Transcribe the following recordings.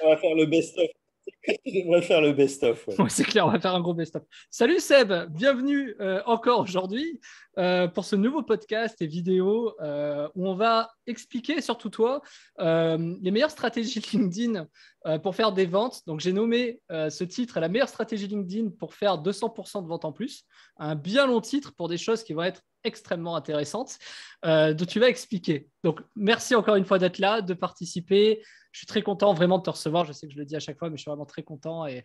On va faire le best-of. On va faire le best-of. c'est clair, on va faire un gros best-of. Salut Seb, bienvenue euh, encore aujourd'hui euh, pour ce nouveau podcast et vidéo euh, où on va expliquer, surtout toi, les meilleures stratégies LinkedIn pour faire des ventes. Donc j'ai nommé ce titre la meilleure stratégie LinkedIn pour faire 200% de ventes en plus. Un bien long titre pour des choses qui vont être extrêmement intéressantes dont tu vas expliquer. Donc merci encore une fois d'être là, de participer, je suis très content vraiment de te recevoir. Je sais que je le dis à chaque fois, mais je suis vraiment très content. Et,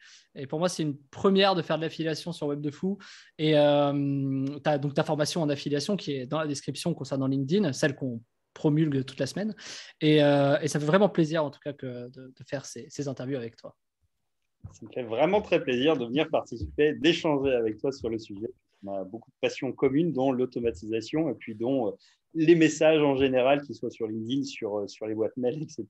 pour moi, c'est une première de faire de l'affiliation sur Web de Fou. Et euh, tu as, donc ta formation en affiliation qui est dans la description concernant LinkedIn, celle qu'on promulgue toute la semaine. Et, euh, ça fait vraiment plaisir, en tout cas, de, faire ces, interviews avec toi. Ça me fait vraiment très plaisir de venir participer, d'échanger avec toi sur le sujet. On a beaucoup de passions communes, dont l'automatisation et puis dont euh, les messages en général, qu'ils soient sur LinkedIn, sur, sur les boîtes mail, etc.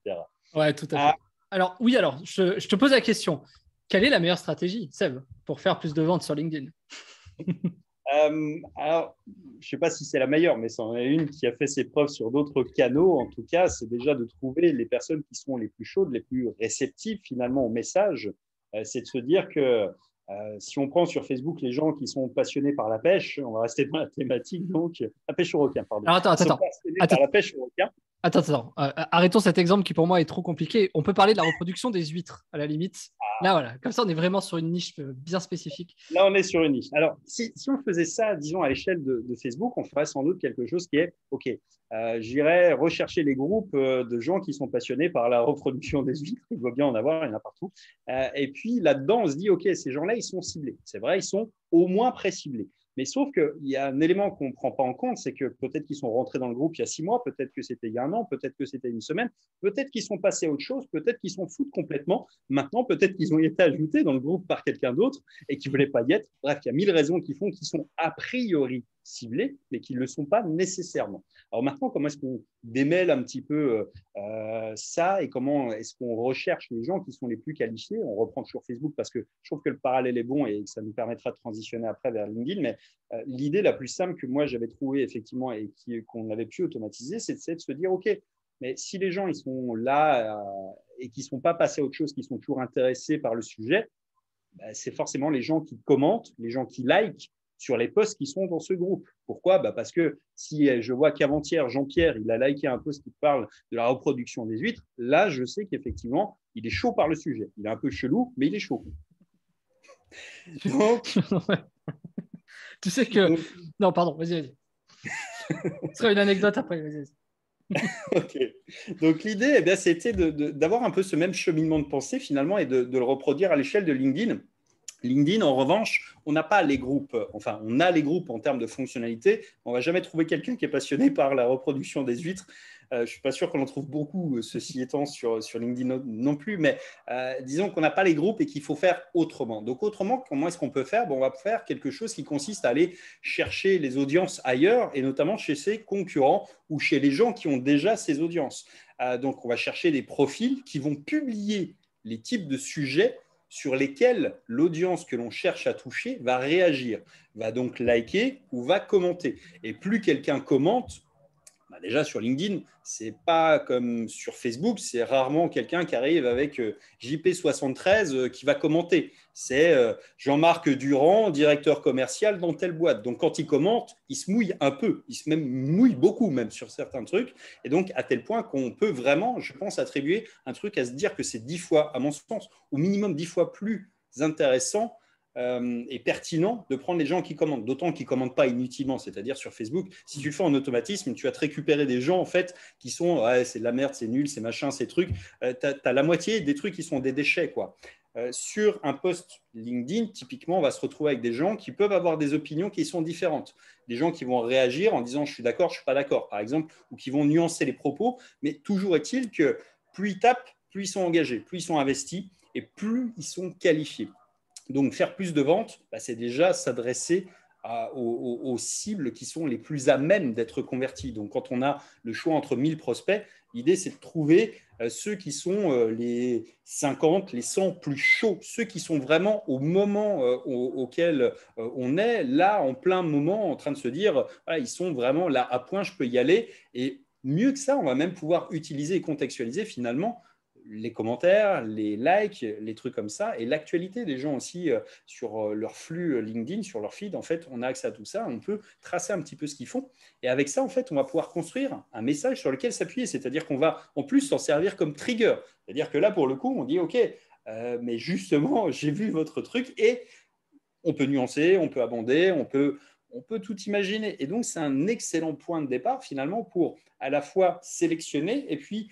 Ouais, tout à fait. Ah. Alors, oui, alors, je, te pose la question. Quelle est la meilleure stratégie, Seb, pour faire plus de ventes sur LinkedIn euh, Alors, je ne sais pas si c'est la meilleure, mais c'en est une qui a fait ses preuves sur d'autres canaux. En tout cas, c'est déjà de trouver les personnes qui sont les plus chaudes, les plus réceptives finalement au message. Euh, c'est de se dire que euh, si on prend sur Facebook les gens qui sont passionnés par la pêche, on va rester dans la thématique, donc la pêche au requin, pardon. attends, attends, la pêche au requin. Attends, attends. Euh, euh, arrêtons cet exemple qui pour moi est trop compliqué. On peut parler de la reproduction des huîtres à la limite. Là, voilà. Comme ça, on est vraiment sur une niche euh, bien spécifique. Là, on est sur une niche. Alors, si, on faisait ça, disons, à l'échelle de, Facebook, on ferait sans doute quelque chose qui est OK. Euh, J'irais rechercher les groupes de gens qui sont passionnés par la reproduction des huîtres. Il doit bien en avoir, il y en a partout. et puis là-dedans, on se dit OK, ces gens-là, ils sont ciblés. C'est vrai, ils sont au moins pré-ciblés. Mais sauf qu'il y a un élément qu'on ne prend pas en compte, c'est que peut-être qu'ils sont rentrés dans le groupe il y a six mois, peut-être que c'était il y a un an, peut-être que c'était une semaine, peut-être qu'ils sont passés à autre chose, peut-être qu'ils sont foutent complètement. Maintenant, peut-être qu'ils ont été ajoutés dans le groupe par quelqu'un d'autre et qu'ils ne voulaient pas y être. Bref, il y a mille raisons qui font qu'ils sont a priori ciblés, mais qui ne le sont pas nécessairement. Alors maintenant, comment est-ce qu'on démêle un petit peu euh, ça et comment est-ce qu'on recherche les gens qui sont les plus qualifiés On reprend sur Facebook parce que je trouve que le parallèle est bon et que ça nous permettra de transitionner après vers LinkedIn, mais euh, l'idée la plus simple que moi j'avais trouvée effectivement et qu'on avait pu automatiser, c'est de se dire, OK, mais si les gens ils sont là euh, et qui ne sont pas passés à autre chose, qui sont toujours intéressés par le sujet, bah, c'est forcément les gens qui commentent, les gens qui likent, sur les posts qui sont dans ce groupe. Pourquoi bah, Parce que si je vois qu'avant-hier, Jean-Pierre, il a liké un post qui parle de la reproduction des huîtres, là, je sais qu'effectivement, il est chaud par le sujet. Il est un peu chelou, mais il est chaud. Donc... tu sais que... Non, pardon, vas-y, vas-y. Ce sera une anecdote après, vas-y. ok. Donc l'idée, eh bien, c'était d'avoir un peu ce même cheminement de pensée finalement et de le reproduire à l'échelle de LinkedIn. LinkedIn, en revanche, on n'a pas les groupes, enfin, on a les groupes en termes de fonctionnalité. On ne va jamais trouver quelqu'un qui est passionné par la reproduction des huîtres. Euh, je ne suis pas sûr qu'on en trouve beaucoup, euh, ceci étant, sur, LinkedIn non, plus, mais euh, disons qu'on n'a pas les groupes et qu'il faut faire autrement. Donc, autrement, comment est-ce qu'on peut faire On va faire quelque chose qui consiste à aller chercher les audiences ailleurs, et notamment chez ses concurrents ou chez les gens qui ont déjà ces audiences. donc, on va chercher des profils qui vont publier les types de sujets sur lesquels l'audience que l'on cherche à toucher va réagir, va donc liker ou va commenter. Et plus quelqu'un commente, bah, déjà sur LinkedIn, c'est pas comme sur Facebook, c'est rarement quelqu'un qui arrive avec euh, JP73 euh, qui va commenter. C'est euh, Jean-Marc Durand, directeur commercial dans telle boîte. Donc quand il commente, il se mouille un peu, il se même mouille beaucoup même sur certains trucs. Et donc à tel point qu'on peut vraiment, je pense, attribuer un truc à se dire que c'est dix fois, à mon sens, au minimum dix fois plus intéressant euh, est pertinent de prendre les gens qui commandent, d'autant qu'ils ne commandent pas inutilement, c'est-à-dire sur Facebook. Si tu le fais en automatisme, tu vas te récupérer des gens en fait qui sont ouais, ah, c'est de la merde, c'est nul, c'est machin, c'est truc. Euh, tu as, la moitié des trucs qui sont des déchets. quoi. Euh, sur un post LinkedIn, typiquement, on va se retrouver avec des gens qui peuvent avoir des opinions qui sont différentes. Des gens qui vont réagir en disant je suis d'accord, je ne suis pas d'accord, par exemple, ou qui vont nuancer les propos. Mais toujours est-il que plus ils tapent, plus ils sont engagés, plus ils sont investis et plus ils sont qualifiés. Donc faire plus de ventes, bah, c'est déjà s'adresser aux, cibles qui sont les plus à même d'être converties. Donc, quand on a le choix entre 1000 prospects, l'idée, c'est de trouver euh, ceux qui sont euh, les 50, les 100 plus chauds, ceux qui sont vraiment au moment euh, auquel on est, là, en plein moment, en train de se dire, ils sont vraiment là à point, je peux y aller. Et mieux que ça, on va même pouvoir utiliser et contextualiser finalement les commentaires, les likes, les trucs comme ça, et l'actualité des gens aussi euh, sur euh, leur flux euh, LinkedIn, sur leur feed. En fait, on a accès à tout ça, on peut tracer un petit peu ce qu'ils font. Et avec ça, en fait, on va pouvoir construire un message sur lequel s'appuyer. C'est-à-dire qu'on va en plus s'en servir comme trigger. C'est-à-dire que là, pour le coup, on dit, OK, mais justement, j'ai vu votre truc et on peut nuancer, on peut abonder, on peut, on peut tout imaginer. Et donc, c'est un excellent point de départ finalement pour à la fois sélectionner et puis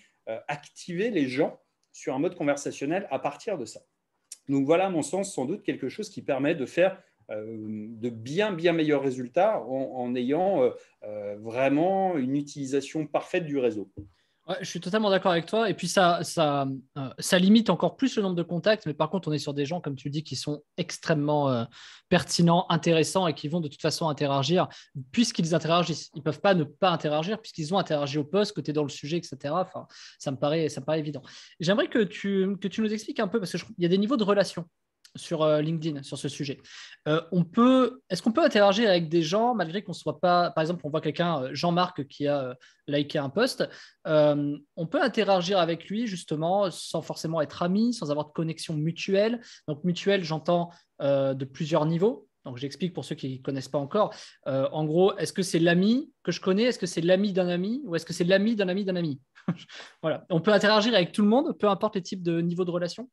activer les gens sur un mode conversationnel à partir de ça. Donc voilà, à mon sens, sans doute quelque chose qui permet de faire euh, de bien, bien meilleurs résultats en, ayant euh, euh, vraiment une utilisation parfaite du réseau je suis totalement d'accord avec toi. Et puis euh, ça, limite encore plus le nombre de contacts. Mais par contre, on est sur des gens, comme tu dis, qui sont extrêmement euh, pertinents, intéressants et qui vont de toute façon interagir puisqu'ils interagissent. Ils ne peuvent pas ne pas interagir puisqu'ils ont interagi au poste, que tu es dans le sujet, etc. Enfin, ça me paraît, ça paraît évident. J'aimerais que tu, que tu nous expliques un peu, parce qu'il y a des niveaux de relations sur euh, LinkedIn sur ce sujet. Euh, on peut, est-ce qu'on peut interagir avec des gens malgré qu'on soit pas, par exemple, on voit quelqu'un, euh, Jean-Marc, qui a liké un post, on peut interagir avec lui justement sans forcément être ami, sans avoir de connexion mutuelle. Donc mutuelle, j'entends de plusieurs niveaux. Donc j'explique pour ceux qui ne connaissent pas encore. en gros, est-ce que c'est l'ami que je connais Est-ce que c'est l'ami d'un ami Ou est-ce que c'est l'ami d'un ami d'un ami Voilà. On peut interagir avec tout le monde, peu importe les types de niveaux de relation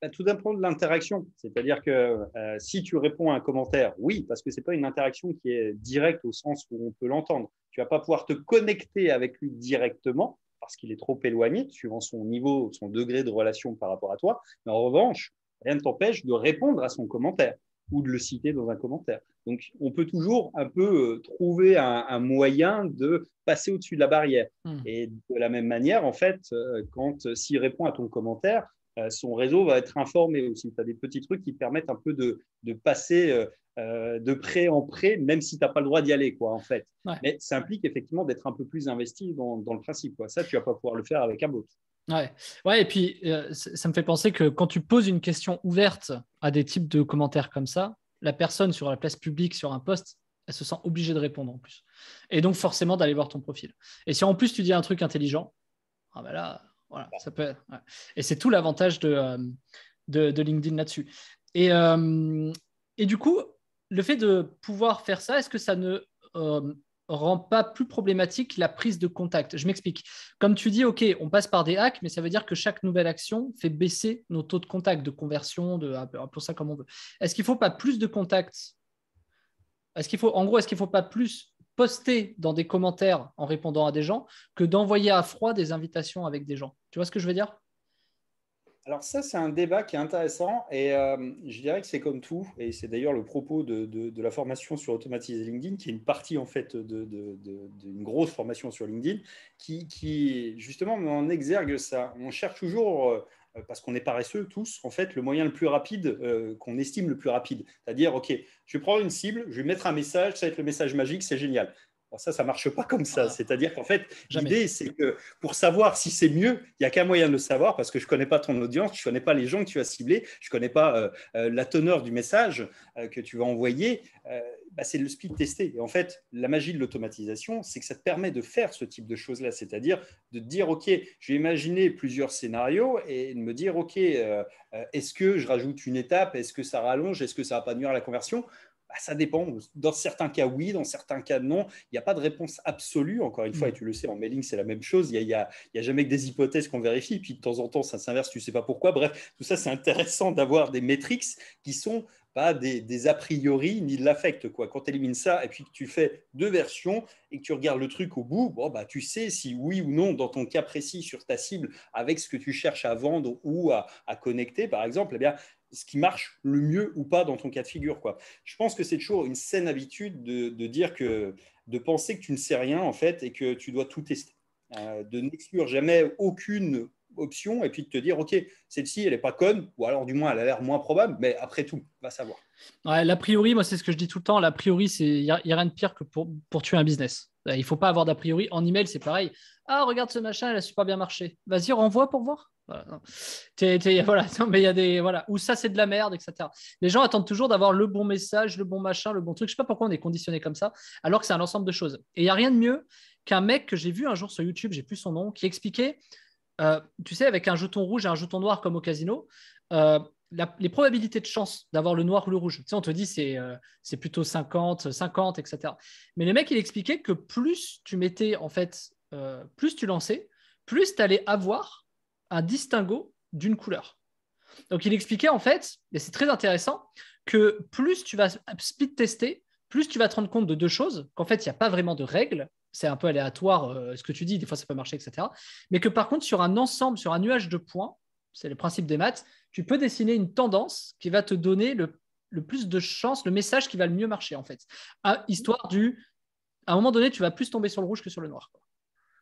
tout bah, tout dépend de l'interaction. C'est-à-dire que euh, si tu réponds à un commentaire, oui, parce que ce n'est pas une interaction qui est directe au sens où on peut l'entendre. Tu ne vas pas pouvoir te connecter avec lui directement parce qu'il est trop éloigné, suivant son niveau, son degré de relation par rapport à toi. Mais en revanche, rien ne t'empêche de répondre à son commentaire ou de le citer dans un commentaire. Donc, on peut toujours un peu euh, trouver un, moyen de passer au-dessus de la barrière. Mmh. Et de la même manière, en fait, euh, quand s'il répond à ton commentaire, euh, son réseau va être informé aussi. Tu as des petits trucs qui permettent un peu de, passer euh, euh, de prêt en prêt, même si tu n'as pas le droit d'y aller, quoi, en fait. Mais ça implique effectivement d'être un peu plus investi dans, le principe. Quoi. Ça, tu vas pas pouvoir le faire avec un bot. Ouais. et puis ça me fait penser que quand tu poses une question ouverte à des types de commentaires comme ça, la personne sur la place publique, sur un poste, elle se sent obligée de répondre en plus. Et donc forcément d'aller voir ton profil. Et si en plus tu dis un truc intelligent, ah ben là, voilà, ça peut Et c'est tout l'avantage de, euh, de, LinkedIn là-dessus. Et, euh, et du coup, le fait de pouvoir faire ça, est-ce que ça ne euh, rend pas plus problématique la prise de contact Je m'explique. Comme tu dis, OK, on passe par des hacks, mais ça veut dire que chaque nouvelle action fait baisser nos taux de contact, de conversion, de, pour ça comme on veut. Est-ce qu'il ne faut pas plus de contacts est-ce qu'il faut, en gros, est-ce qu'il ne faut pas plus poster dans des commentaires en répondant à des gens que d'envoyer à froid des invitations avec des gens tu vois ce que je veux dire alors ça, c'est un débat qui est intéressant et euh, je dirais que c'est comme tout, et c'est d'ailleurs le propos de, la formation sur automatiser LinkedIn, qui est une partie en fait d'une grosse formation sur LinkedIn, qui, justement en exergue ça. On cherche toujours... Euh, parce qu'on est paresseux tous, en fait, le moyen le plus rapide, euh, qu'on estime le plus rapide. C'est-à-dire, OK, je vais prendre une cible, je vais mettre un message, ça va être le message magique, c'est génial. Ça, ça, ça marche pas comme ça. Ah. C'est-à-dire qu'en fait, l'idée, c'est que pour savoir si c'est mieux, il n'y a qu'un moyen de le savoir parce que je ne connais pas ton audience, je ne connais pas les gens que tu as cibler, je ne connais pas euh, euh, la teneur du message euh, que tu vas envoyer. Bah, c'est le speed testé. Et en fait, la magie de l'automatisation, c'est que ça te permet de faire ce type de choses-là, c'est-à-dire de dire, OK, je vais imaginer plusieurs scénarios et de me dire, OK, est-ce que je rajoute une étape Est-ce que ça rallonge Est-ce que ça va pas nuire à la conversion bah, ça dépend. Dans certains cas, oui, dans certains cas, non. Il n'y a pas de réponse absolue, encore une fois, mm. et tu le sais, en mailing, c'est la même chose. Il n'y a, a, jamais que des hypothèses qu'on vérifie, puis de temps en temps, ça s'inverse, tu ne sais pas pourquoi. Bref, tout ça, c'est intéressant d'avoir des métriques qui sont pas des, a priori ni de l'affect. Quoi. Quand tu élimines ça et puis que tu fais deux versions et que tu regardes le truc au bout, bon, bah, tu sais si oui ou non, dans ton cas précis sur ta cible, avec ce que tu cherches à vendre ou à, à connecter, par exemple, eh bien, ce qui marche le mieux ou pas dans ton cas de figure. Quoi. Je pense que c'est toujours une saine habitude de, dire que, de penser que tu ne sais rien en fait et que tu dois tout tester, euh, de n'exclure jamais aucune option et puis de te dire ok celle-ci elle n'est pas conne ou alors du moins elle a l'air moins probable mais après tout va savoir. l'a priori moi c'est ce que je dis tout le temps l'a priori c'est il n'y a, rien de pire que pour tuer un business. Euh, il ne faut pas avoir d'a priori. En email, c'est pareil. Ah, regarde ce machin, elle a super bien marché. Vas-y, renvoie pour voir. voilà. mais il y a des. Voilà. Ou ça, c'est de la merde, etc. Les gens attendent toujours d'avoir le bon message, le bon machin, le bon truc. Je ne sais pas pourquoi on est conditionné comme ça, alors que c'est un ensemble de choses. Et il n'y a rien de mieux qu'un mec que j'ai vu un jour sur YouTube, j'ai plus son nom, qui expliquait, euh, tu sais, avec un jeton rouge et un jeton noir comme au casino, euh, les probabilités de chance d'avoir le noir ou le rouge. Tu on te dit c'est euh, plutôt 50, 50, etc. Mais le mec, il expliquait que plus tu mettais, en fait, euh, plus tu lançais, plus tu allais avoir un distinguo d'une couleur. Donc, il expliquait, en fait, et c'est très intéressant, que plus tu vas speed tester, plus tu vas te rendre compte de deux choses, qu'en fait, il n'y a pas vraiment de règles, c'est un peu aléatoire euh, ce que tu dis, des fois ça peut marcher, etc. Mais que par contre, sur un ensemble, sur un nuage de points, c'est le principe des maths, tu peux dessiner une tendance qui va te donner le, plus de chances, le message qui va le mieux marcher, en fait. À, ah, histoire du. À un moment donné, tu vas plus tomber sur le rouge que sur le noir.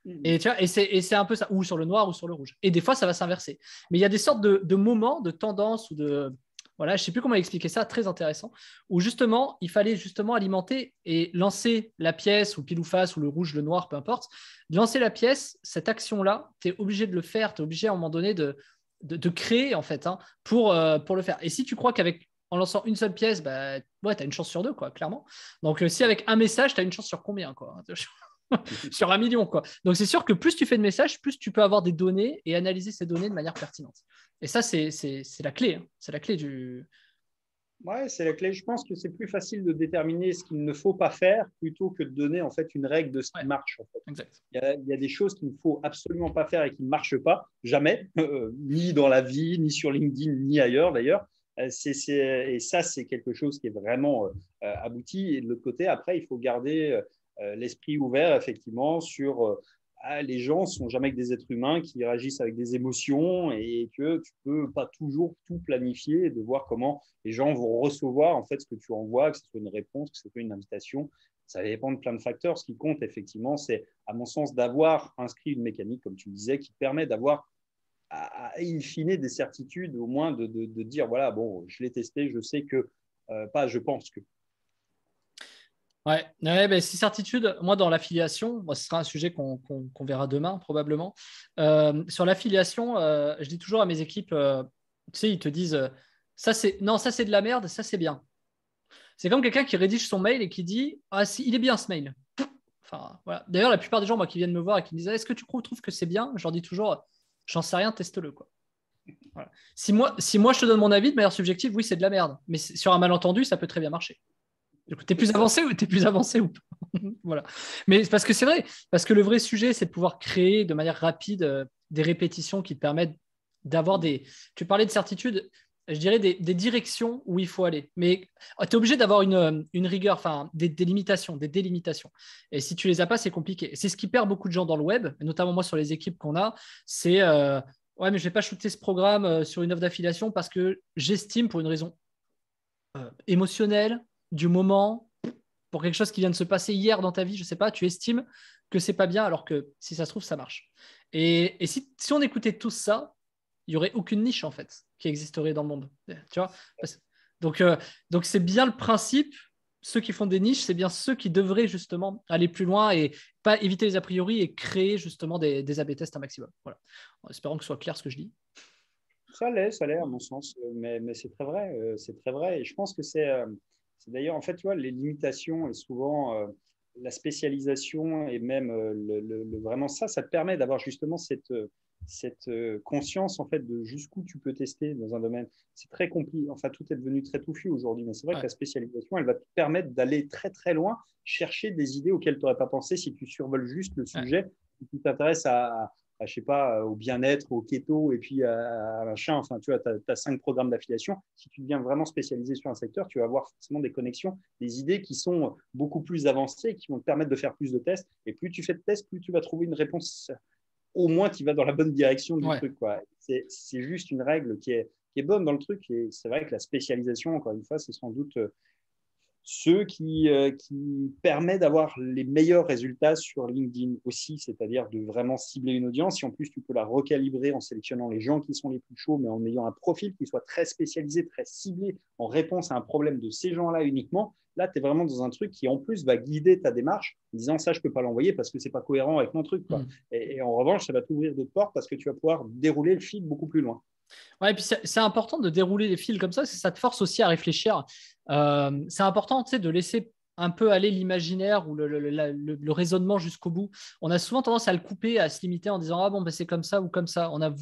Mm. Et, c'est un peu ça, ou sur le noir ou sur le rouge. Et des fois, ça va s'inverser. Mais il y a des sortes de, moments, de tendances ou de. Voilà, je sais plus comment expliquer ça, très intéressant, où justement, il fallait justement alimenter et lancer la pièce, ou pile ou face, ou le rouge, le noir, peu importe. Lancer la pièce, cette action-là, tu es obligé de le faire, tu es obligé à un moment donné de, de, créer en fait hein, pour, euh, pour le faire. Et si tu crois qu'avec en lançant une seule pièce, bah, ouais, tu as une chance sur deux, quoi, clairement. Donc euh, si avec un message, tu as une chance sur combien quoi hein, Sur un million. quoi. Donc c'est sûr que plus tu fais de messages, plus tu peux avoir des données et analyser ces données de manière pertinente. Et ça, c'est la clé. Hein. C'est la clé du, Ouais, c'est la clé. Je pense que c'est plus facile de déterminer ce qu'il ne faut pas faire plutôt que de donner en fait une règle de ce qui marche. Il, y a, des choses qu'il ne faut absolument pas faire et qui ne marchent pas, jamais, euh, ni dans la vie, ni sur LinkedIn, ni ailleurs d'ailleurs. Euh, et ça, c'est quelque chose qui est vraiment euh, abouti. Et de l'autre côté, après, il faut garder l'esprit ouvert effectivement sur ah, les gens sont jamais que des êtres humains qui réagissent avec des émotions et que tu ne peux pas toujours tout planifier de voir comment les gens vont recevoir en fait ce que tu envoies, que ce soit une réponse, que ce soit une invitation. Ça dépend de plein de facteurs. Ce qui compte effectivement, c'est à mon sens d'avoir inscrit une mécanique, comme tu disais, qui permet d'avoir à, in fine des certitudes, au moins de, dire voilà, bon, je l'ai testé, je sais que, euh, pas je pense que, Ouais, ben, certitude. Moi, dans l'affiliation, ce sera un sujet qu'on verra demain probablement. Euh, sur l'affiliation, euh, je dis toujours à mes équipes, euh, tu sais, ils te disent, ça c'est non, ça c'est de la merde, ça c'est bien. C'est comme quelqu'un qui rédige son mail et qui dit, ah si, il est bien ce mail. Enfin, D'ailleurs, la plupart des gens moi, qui viennent me voir et qui me disent, est-ce que tu trouves que c'est bien Je leur dis toujours, j'en sais rien, teste-le Si, moi, si moi je te donne mon avis de manière subjective, oui, c'est de la merde. Mais sur un malentendu, ça peut très bien marcher t'es plus avancé ou t'es plus avancé ou pas Voilà. Mais parce que c'est vrai, parce que le vrai sujet, c'est de pouvoir créer de manière rapide euh, des répétitions qui te permettent d'avoir des. Tu parlais de certitude, je dirais des, directions où il faut aller. Mais oh, tu es obligé d'avoir euh, une, rigueur, enfin des délimitations, des délimitations. Et si tu les as pas, c'est compliqué. C'est ce qui perd beaucoup de gens dans le web, notamment moi sur les équipes qu'on a, c'est. Euh, ouais, mais je vais pas shooter ce programme sur une offre d'affiliation parce que j'estime, pour une raison émotionnelle, du moment, pour quelque chose qui vient de se passer hier dans ta vie, je sais pas, tu estimes que c'est pas bien, alors que si ça se trouve, ça marche. Et, et si, on écoutait tout ça, il y aurait aucune niche en fait qui existerait dans le monde. Tu vois Donc euh, donc c'est bien le principe. Ceux qui font des niches, c'est bien ceux qui devraient justement aller plus loin et pas éviter les a priori et créer justement des, des AB tests un maximum. Voilà. En espérant que ce soit clair ce que je dis. Ça l'est, ça l'est à mon sens, mais, mais c'est très vrai, euh, c'est très vrai. Et je pense que c'est euh, c'est d'ailleurs, en fait, tu vois, les limitations et souvent euh, la spécialisation et même euh, le, vraiment ça, ça te permet d'avoir justement cette, euh, conscience en fait de jusqu'où tu peux tester dans un domaine. C'est très compliqué. Enfin, tout est devenu très touffu aujourd'hui, mais c'est vrai que la spécialisation, elle va te permettre d'aller très très loin, chercher des idées auxquelles tu n'aurais pas pensé si tu survoles juste le sujet. qui t'intéresse tu t'intéresses à, je je sais pas, euh, au bien-être, au keto, et puis à, à machin. Enfin, tu vois, as, cinq programmes d'affiliation. Si tu deviens vraiment spécialisé sur un secteur, tu vas avoir forcément des connexions, des idées qui sont beaucoup plus avancées, qui vont te permettre de faire plus de tests. Et plus tu fais de tests, plus tu vas trouver une réponse. Au moins, qui va dans la bonne direction du truc. C'est juste une règle qui est, qui est bonne dans le truc. Et c'est vrai que la spécialisation, encore une fois, c'est sans doute euh, ce euh, qui, permet d'avoir les meilleurs résultats sur LinkedIn aussi, c'est-à-dire de vraiment cibler une audience. Et en plus, tu peux la recalibrer en sélectionnant les gens qui sont les plus chauds, mais en ayant un profil qui soit très spécialisé, très ciblé en réponse à un problème de ces gens-là uniquement. Là, tu es vraiment dans un truc qui, en plus, va guider ta démarche en disant ça, je ne peux pas l'envoyer parce que ce n'est pas cohérent avec mon truc. Mmh. Et, en revanche, ça va t'ouvrir d'autres portes parce que tu vas pouvoir dérouler le fil beaucoup plus loin. Ouais, puis c'est important de dérouler les fils comme ça, c'est ça te force aussi à réfléchir. Euh, c'est important de laisser un peu aller l'imaginaire ou le, raisonnement jusqu'au bout. On a souvent tendance à le couper, à se limiter en disant ah bon ben c'est comme ça ou comme ça. On a,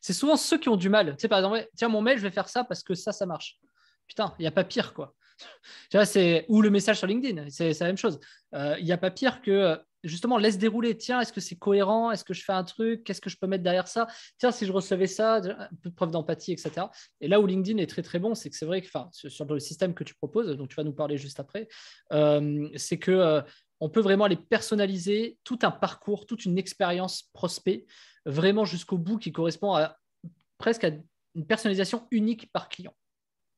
c'est souvent ceux qui ont du mal. Tu sais par exemple tiens mon mail je vais faire ça parce que ça ça marche. Putain il n'y a pas pire quoi. c'est ou le message sur LinkedIn, c'est la même chose. Euh, il n'y a pas pire que justement, laisse dérouler. Tiens, est-ce que c'est cohérent Est-ce que je fais un truc Qu'est-ce que je peux mettre derrière ça Tiens, si je recevais ça, un peu de preuve d'empathie, etc. Et là où LinkedIn est très très bon, c'est que c'est vrai que sur le système que tu proposes, dont tu vas nous parler juste après, euh, c'est que euh, on peut vraiment aller personnaliser tout un parcours, toute une expérience prospect, vraiment jusqu'au bout qui correspond à presque à une personnalisation unique par client,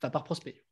enfin par prospect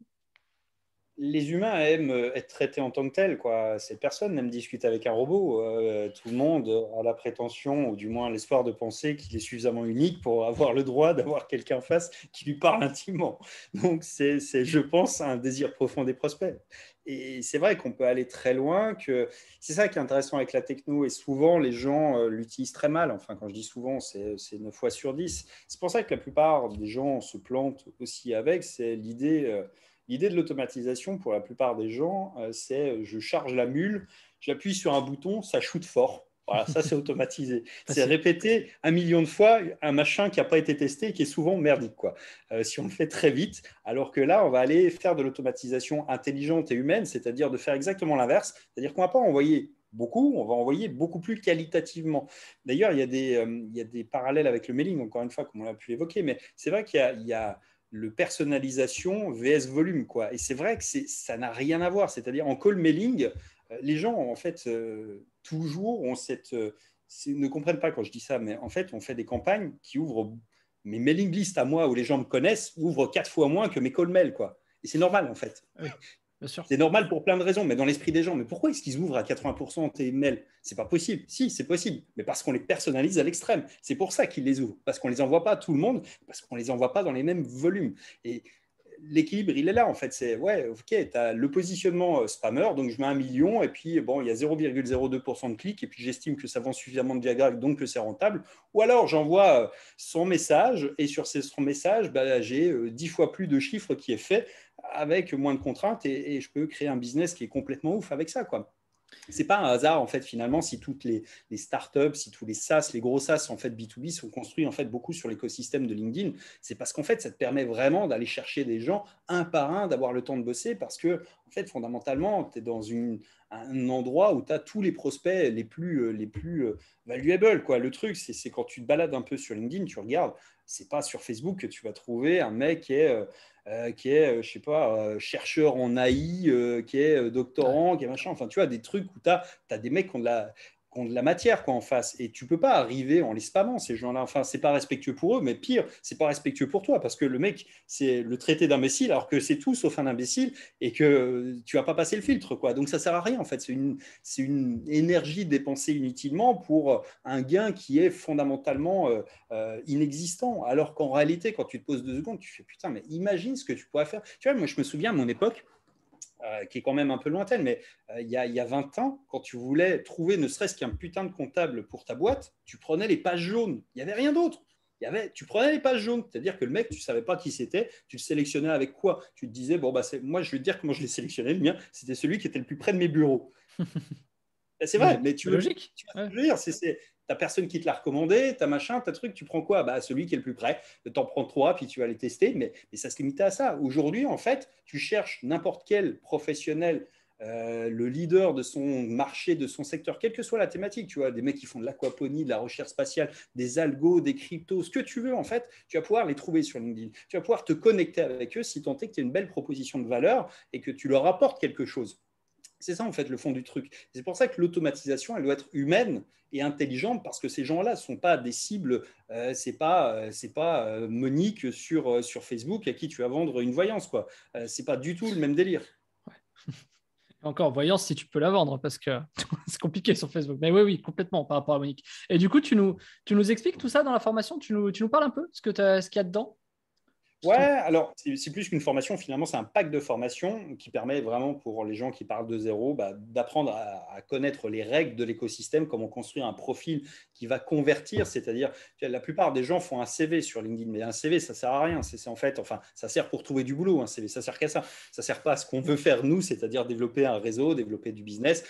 les humains aiment euh, être traités en tant que tels. Quoi. personnes n'aime discuter avec un robot. Euh, tout le monde a la prétention, ou du moins l'espoir de penser qu'il est suffisamment unique pour avoir le droit d'avoir quelqu'un en face qui lui parle intimement. Donc c'est, je pense, un désir profond des prospects. Et c'est vrai qu'on peut aller très loin. Que... C'est ça qui est intéressant avec la techno. Et souvent, les gens euh, l'utilisent très mal. Enfin, quand je dis souvent, c'est, 9 fois sur 10. C'est pour ça que la plupart des gens se plantent aussi avec. C'est l'idée... L'idée de l'automatisation pour la plupart des gens, euh, c'est euh, je charge la mule, j'appuie sur un bouton, ça shoot fort. Voilà, ça c'est automatisé. Ah, c'est répéter un million de fois un machin qui n'a pas été testé et qui est souvent merdique. Quoi. Euh, si on le fait très vite, alors que là, on va aller faire de l'automatisation intelligente et humaine, c'est-à-dire de faire exactement l'inverse, c'est-à-dire qu'on ne va pas envoyer beaucoup, on va envoyer beaucoup plus qualitativement. D'ailleurs, il, y a des, y des parallèles avec le mailing, encore une fois, comme on l'a pu évoquer, mais c'est vrai qu'il y a le personnalisation VS volume. Quoi. Et c'est vrai que ça n'a rien à voir. C'est-à-dire, en call mailing, euh, les gens, en fait, euh, toujours ont cette, euh, ne comprennent pas quand je dis ça, mais en fait, on fait des campagnes qui ouvrent mes mailing list à moi où les gens me connaissent ouvrent quatre fois moins que mes call mail, quoi. Et c'est normal, en fait. C'est normal pour plein de raisons, mais dans l'esprit des gens, mais pourquoi est-ce qu'ils ouvrent à 80% en TML C'est pas possible. Si, c'est possible, mais parce qu'on les personnalise à l'extrême. C'est pour ça qu'ils les ouvrent, parce qu'on les envoie pas à tout le monde, parce qu'on les envoie pas dans les mêmes volumes. Et l'équilibre, il est là en fait. C'est ouais, ok, tu as le positionnement euh, spammer, donc je mets un million et puis bon, il y a 0,02% de clics et puis j'estime que ça vend suffisamment de Viagra donc que c'est rentable. Ou alors j'envoie 100 euh, messages et sur ces 100 messages, bah, j'ai 10 euh, fois plus de chiffres qui est fait avec moins de contraintes et, je peux créer un business qui est complètement ouf avec ça quoi. Ce n'est pas un hasard en fait finalement si toutes les, startups, si tous les SaaS, les gros SaaS en fait B2B sont construits en fait beaucoup sur l'écosystème de LinkedIn. C'est parce qu'en fait ça te permet vraiment d'aller chercher des gens un par un, d'avoir le temps de bosser parce que en fait fondamentalement tu es dans une un endroit où tu as tous les prospects les plus, euh, les plus euh, valuables. Quoi. Le truc, c'est quand tu te balades un peu sur LinkedIn, tu regardes, c'est pas sur Facebook que tu vas trouver un mec qui est, euh, qui est je sais pas, chercheur en AI, qui est doctorant, qui est machin. Enfin, tu as des trucs où tu as, as, des mecs qui ont de la, quand de la matière quoi, en face. Et tu peux pas arriver en les spammant, ces gens-là. Enfin, c'est pas respectueux pour eux, mais pire, c'est pas respectueux pour toi parce que le mec, c'est le traité d'imbécile alors que c'est tout sauf un imbécile et que euh, tu vas pas passé le filtre. quoi. Donc ça sert à rien en fait. C'est une, énergie dépensée inutilement pour euh, un gain qui est fondamentalement euh, inexistant. Alors qu'en réalité, quand tu te poses deux secondes, tu fais putain, mais imagine ce que tu pourrais faire. Tu vois, moi je me souviens à mon époque, euh, qui est quand même un peu lointaine, mais euh, il, y a, 20 ans, quand tu voulais trouver ne serait-ce qu'un putain de comptable pour ta boîte, tu prenais les pages jaunes. Il n'y avait rien d'autre. Il y avait, tu prenais les pages jaunes, c'est-à-dire que le mec, tu ne savais pas qui c'était, tu le sélectionnais avec quoi Tu te disais, bon, bah, moi, je vais te dire comment je l'ai sélectionné, le mien, c'était celui qui était le plus près de mes bureaux. Ben, c'est vrai, mais tu logique. Tu vas dire. c'est ta personne qui te l'a recommandé, ta machin, ta truc, tu prends quoi Bah celui qui est le plus près. en prends trois, puis tu vas les tester, mais, ça se limite à ça. Aujourd'hui, en fait, tu cherches n'importe quel professionnel. Euh, le leader de son marché, de son secteur, quelle que soit la thématique, tu vois, des mecs qui font de l'aquaponie, de la recherche spatiale, des algos, des cryptos, ce que tu veux en fait, tu vas pouvoir les trouver sur LinkedIn. Tu vas pouvoir te connecter avec eux si tant est que tu as une belle proposition de valeur et que tu leur apportes quelque chose. C'est ça en fait le fond du truc. C'est pour ça que l'automatisation, elle doit être humaine et intelligente parce que ces gens-là ne sont pas des cibles. Euh, c'est pas euh, pas euh, Monique sur euh, sur Facebook à qui tu vas vendre une voyance quoi. c'est pas du tout le même délire. Encore voyance si tu peux la vendre parce que c'est compliqué sur Facebook. Mais oui oui complètement par rapport à Monique. Et du coup tu nous tu nous expliques tout ça dans la formation. Tu nous, tu nous parles un peu ce que ce qu'il y a dedans. Ouais, alors c'est plus qu'une formation, finalement, c'est un pack de formation qui permet vraiment pour les gens qui parlent de zéro bah, d'apprendre à, connaître les règles de l'écosystème, comment construire un profil qui va convertir. C'est-à-dire, la plupart des gens font un CV sur LinkedIn, mais un CV, ça sert à rien. C'est en fait, enfin, ça sert pour trouver du boulot, un CV, ça sert qu'à ça. Ça sert pas à ce qu'on veut faire nous, c'est-à-dire développer un réseau, développer du business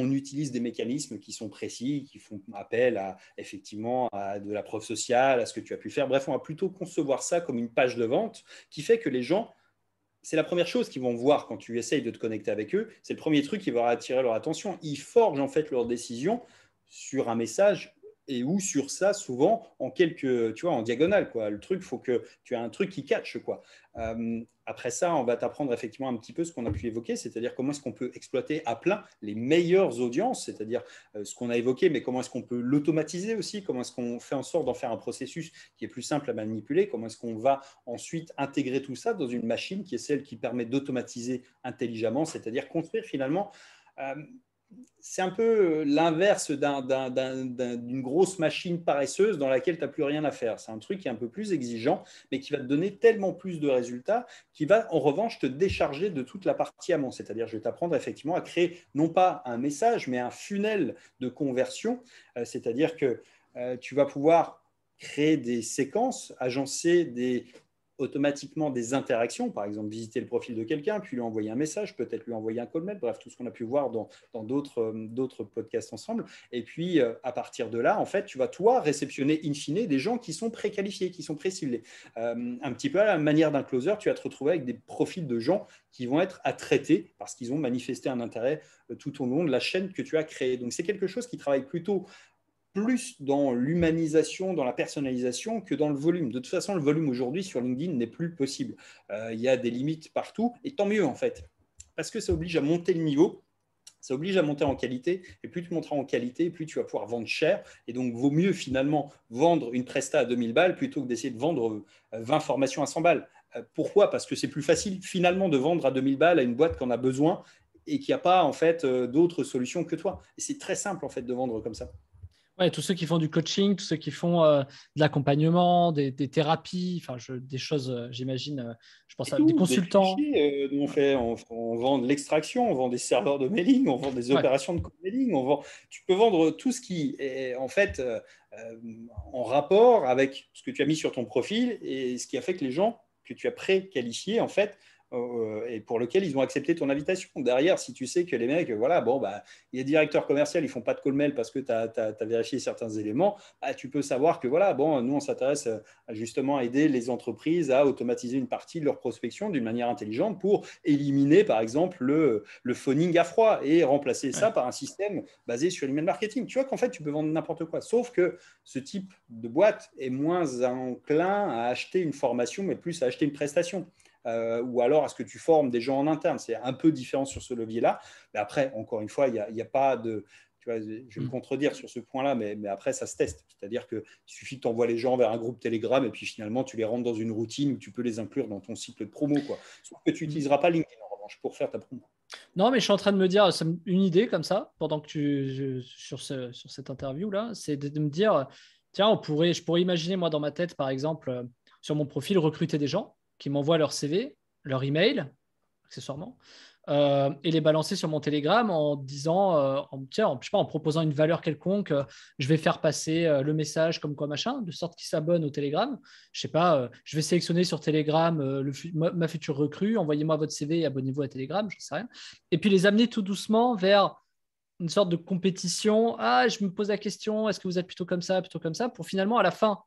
on utilise des mécanismes qui sont précis, qui font appel à effectivement à de la preuve sociale, à ce que tu as pu faire. Bref, on va plutôt concevoir ça comme une page de vente qui fait que les gens c'est la première chose qu'ils vont voir quand tu essayes de te connecter avec eux. C'est le premier truc qui va attirer leur attention. Ils forgent en fait leur décision sur un message et où sur ça, souvent, en quelques, tu vois, en diagonale, quoi. Le truc, faut que tu as un truc qui catche, quoi. Euh, après ça, on va t'apprendre effectivement un petit peu ce qu'on a pu évoquer, c'est-à-dire comment est-ce qu'on peut exploiter à plein les meilleures audiences, c'est-à-dire euh, ce qu'on a évoqué, mais comment est-ce qu'on peut l'automatiser aussi, comment est-ce qu'on fait en sorte d'en faire un processus qui est plus simple à manipuler, comment est-ce qu'on va ensuite intégrer tout ça dans une machine qui est celle qui permet d'automatiser intelligemment, c'est-à-dire construire finalement... Euh, c'est un peu euh, l'inverse d'une grosse machine paresseuse dans laquelle tu n'as plus rien à faire. C'est un truc qui est un peu plus exigeant, mais qui va te donner tellement plus de résultats, qui va en revanche te décharger de toute la partie amont. C'est-à-dire, je vais t'apprendre effectivement à créer non pas un message, mais un funnel de conversion. Euh, c'est-à-dire que euh, tu vas pouvoir créer des séquences, agencer des automatiquement des interactions, par exemple visiter le profil de quelqu'un, puis lui envoyer un message, peut-être lui envoyer un call bref, tout ce qu'on a pu voir dans euh, d'autres podcasts ensemble. Et puis, euh, à partir de là, en fait, tu vas, toi, réceptionner in fine des gens qui sont préqualifiés, qui sont pré-ciblés. Euh, un petit peu à la manière d'un closer, tu vas te retrouver avec des profils de gens qui vont être à traiter parce qu'ils ont manifesté un intérêt tout au long de la chaîne que tu as créée. Donc, c'est quelque chose qui travaille plutôt plus dans l'humanisation, dans la personnalisation que dans le volume. De toute façon, le volume aujourd'hui sur LinkedIn n'est plus possible. Euh, il y a des limites partout, et tant mieux en fait, parce que ça oblige à monter le niveau. Ça oblige à monter en qualité, et plus tu monteras en qualité, plus tu vas pouvoir vendre cher. Et donc, vaut mieux finalement vendre une presta à 2000 balles plutôt que d'essayer de vendre 20 euh, formations à 100 balles. Euh, pourquoi Parce que c'est plus facile finalement de vendre à 2000 balles à une boîte qu'on a besoin et qui n'a pas en fait d'autres solutions que toi. c'est très simple en fait de vendre comme ça. Ouais, tous ceux qui font du coaching, tous ceux qui font euh, de l'accompagnement, des, thérapies, des choses, euh, j'imagine, euh, je pense à des consultants. on, vend de l'extraction, on vend des serveurs de mailing, on vend des opérations de mailing, tu peux vendre tout ce qui est en fait en rapport avec ce que tu as mis sur ton profil et ce qui a fait que les gens que tu as préqualifiés, en fait, euh, et pour lequel ils ont accepté ton invitation. Derrière, si tu sais que les mecs, voilà, bon, bah, a des directeurs commerciaux, ils font pas de call mail parce que tu as, vérifié certains éléments, bah, tu peux savoir que, voilà, bon, nous, on s'intéresse euh, justement à aider les entreprises à automatiser une partie de leur prospection d'une manière intelligente pour éliminer, par exemple, le, le phoning à froid et remplacer ça par un système basé sur l'email marketing. Tu vois qu'en fait, tu peux vendre n'importe quoi, sauf que ce type de boîte est moins enclin à acheter une formation, mais plus à acheter une prestation. Euh, ou alors est-ce que tu formes des gens en interne C'est un peu différent sur ce levier-là. Mais après, encore une fois, il n'y a, pas de. Tu vois, je vais me mm. contredire sur ce point-là, mais, mais, après, ça se teste. C'est-à-dire qu'il suffit que tu envoies les gens vers un groupe Telegram et puis finalement, tu les rentres dans une routine où tu peux les inclure dans ton cycle de promo. Quoi. Sauf que tu n'utiliseras mm. pas LinkedIn en revanche pour faire ta promo. Non, mais je suis en train de me dire une idée comme ça, pendant que tu. sur, ce, sur cette interview-là, c'est de, de me dire tiens, on pourrait, je pourrais imaginer, moi, dans ma tête, par exemple, euh, sur mon profil, recruter des gens qui m'envoient leur CV, leur email, accessoirement, euh, et les balancer sur mon Telegram en disant, euh, en, tiens, je pas, en proposant une valeur quelconque, euh, je vais faire passer le message comme quoi machin, de sorte qu'ils s'abonnent au Telegram. Je sais pas, je vais sélectionner sur Telegram le, ma, future recrue, envoyez-moi votre CV et abonnez-vous à Telegram, je ne sais rien. Et puis les amener tout doucement vers une sorte de compétition. Ah, je me pose la question, est-ce que vous êtes plutôt comme ça, plutôt comme ça, pour finalement à la fin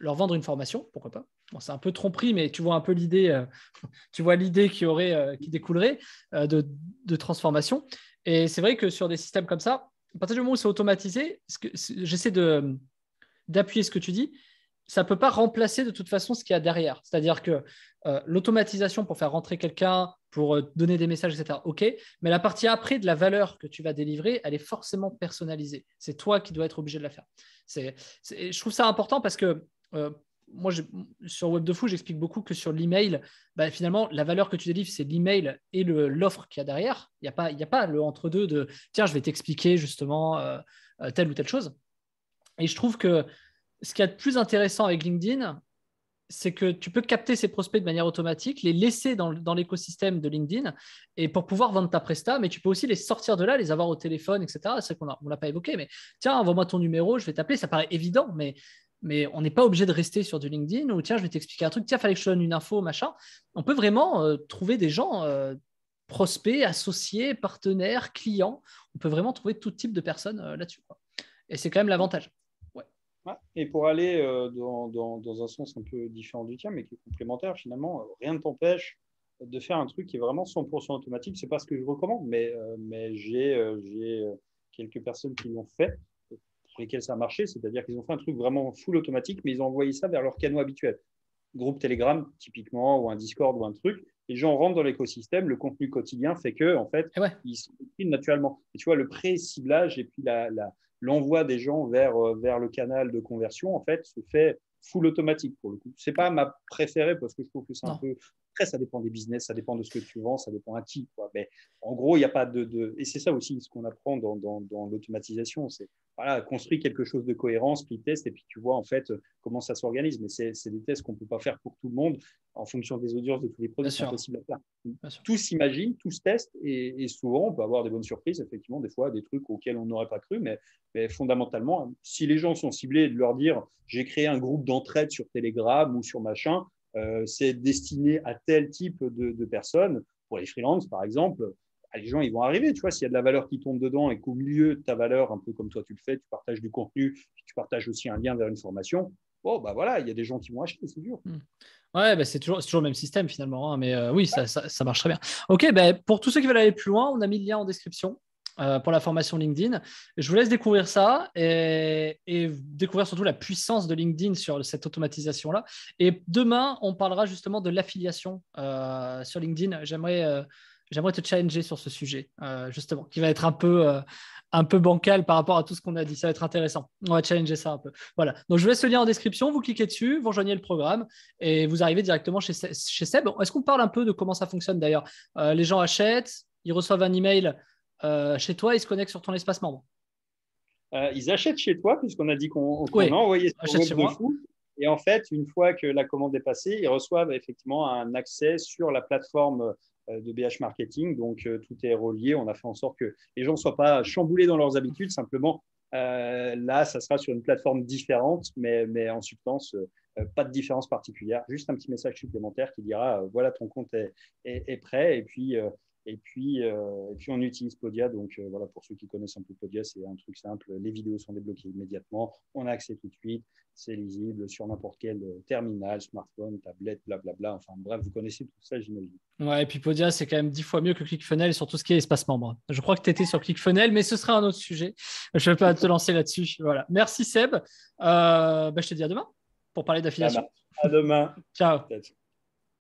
leur vendre une formation, pourquoi pas. Bon, c'est un peu tromperie, mais tu vois un peu l'idée, euh, tu vois l'idée qui aurait, euh, qui découlerait euh, de, de, transformation. Et c'est vrai que sur des systèmes comme ça, à partir du moment où c'est automatisé, j'essaie de d'appuyer ce que tu dis, ça peut pas remplacer de toute façon ce qu'il y a derrière. C'est-à-dire que l'automatisation pour faire rentrer quelqu'un, pour donner des messages, etc. Ok, mais la partie après de la valeur que tu vas délivrer, elle est forcément personnalisée. C'est toi qui dois être obligé de la faire. C'est, je trouve ça important parce que euh, moi, sur Web de Fou, j'explique beaucoup que sur l'email, bah, finalement, la valeur que tu délivres, c'est l'email et l'offre qu'il y a derrière. Il n'y a, pas, a pas le entre-deux de tiens, je vais t'expliquer justement euh, euh, telle ou telle chose. Et je trouve que ce qu'il y a de plus intéressant avec LinkedIn, c'est que tu peux capter ces prospects de manière automatique, les laisser dans, l'écosystème de LinkedIn et pour pouvoir vendre ta presta, mais tu peux aussi les sortir de là, les avoir au téléphone, etc. C'est qu'on ne l'a pas évoqué, mais tiens, envoie-moi ton numéro, je vais t'appeler. Ça paraît évident, mais mais on n'est pas obligé de rester sur du LinkedIn ou tiens, je vais t'expliquer un truc, tiens, fallait que je te donne une info, machin. On peut vraiment euh, trouver des gens euh, prospects, associés, partenaires, clients. On peut vraiment trouver tout type de personnes euh, là-dessus. Et c'est quand même l'avantage. Ouais. Et pour aller dans, dans, un sens un peu différent du tien, mais qui est complémentaire, finalement, rien ne t'empêche de faire un truc qui est vraiment 100% automatique. Ce n'est pas ce que je recommande, mais, mais j'ai quelques personnes qui l'ont fait lesquels ça a marché, c'est-à-dire qu'ils ont fait un truc vraiment full automatique, mais ils ont envoyé ça vers leur canaux habituel. Groupe Telegram, typiquement, ou un Discord, ou un truc. Les gens rentrent dans l'écosystème, le contenu quotidien fait que, en fait, eh ils sont naturellement. Et tu vois, le pré-ciblage et puis l'envoi la, des gens vers, euh, vers le canal de conversion, en fait, se fait full automatique pour le coup. C'est pas ma préférée parce que je trouve que c'est un peu après, ça dépend des business, ça dépend de ce que tu vends, ça dépend à qui. Quoi. Mais en gros, il n'y a pas de, de... Et c'est ça aussi ce qu'on apprend dans, dans, l'automatisation. C'est voilà, quelque chose de cohérent, puis test, et puis tu vois en fait comment ça s'organise. Mais c'est des tests qu'on ne peut pas faire pour tout le monde en fonction des audiences de tous les produits. possibles. Tout s'imagine, tout se teste, et, et, souvent on peut avoir des bonnes surprises, effectivement, des fois des trucs auxquels on n'aurait pas cru. Mais, mais, fondamentalement, si les gens sont ciblés, de leur dire j'ai créé un groupe d'entraide sur Telegram ou sur machin, euh, c'est destiné à tel type de, personnes. Pour les freelances, par exemple, bah, les gens, ils vont arriver, tu vois, s'il y a de la valeur qui tombe dedans et qu'au milieu de ta valeur, un peu comme toi tu le fais, tu partages du contenu, tu partages aussi un lien vers une formation, bon, bah voilà, il y a des gens qui vont acheter, c'est dur. Hmm. Ouais, bah, c'est toujours, toujours, le même système finalement, hein, mais euh, oui, ça, marche très bien. Ok, bah, pour tous ceux qui veulent aller plus loin, on a mis le lien en description. Euh, pour la formation LinkedIn. Je vous laisse découvrir ça et, découvrir surtout la puissance de LinkedIn sur cette automatisation-là. Et demain, on parlera justement de l'affiliation euh, sur LinkedIn. J'aimerais euh, j'aimerais te challenger sur ce sujet, justement, qui va être un peu, un peu bancal par rapport à tout ce qu'on a dit. Ça va être intéressant. On va challenger ça un peu. Voilà. Donc, je vous laisse le lien en description. Vous cliquez dessus, vous rejoignez le programme et vous arrivez directement chez, chez Seb. Est-ce qu'on parle un peu de comment ça fonctionne d'ailleurs Les gens achètent, ils reçoivent un email euh, chez toi, ils se connectent sur ton espace membre. Euh, ils achètent chez toi, puisqu'on a dit qu'on qu oui. Et en fait, une fois que la commande est passée, ils reçoivent effectivement un accès sur la plateforme euh, de BH Marketing. Donc, tout est relié. On a fait en sorte que les gens ne soient pas chamboulés dans leurs habitudes. Simplement, là, ça sera sur une plateforme différente, mais, en substance, pas de différence particulière. Juste un petit message supplémentaire qui dira voilà, ton compte est prêt. Et puis, et puis, euh, et puis on utilise Podia. Donc euh, voilà, pour ceux qui connaissent un peu Podia, c'est un truc simple. Les vidéos sont débloquées immédiatement. On a accès tout de suite. C'est lisible sur n'importe quel euh, terminal, smartphone, tablette, blablabla. Enfin bref, vous connaissez tout ça, j'imagine. Ouais, et puis Podia, c'est quand même dix fois mieux que ClickFunnels sur tout ce qui est espace membre. Je crois que tu étais sur ClickFunnels, mais ce sera un autre sujet. Je ne vais pas te lancer là-dessus. Voilà. Merci Seb. Bah, je te dis à demain pour parler d'affiliation. Ah bah, à demain. Ciao.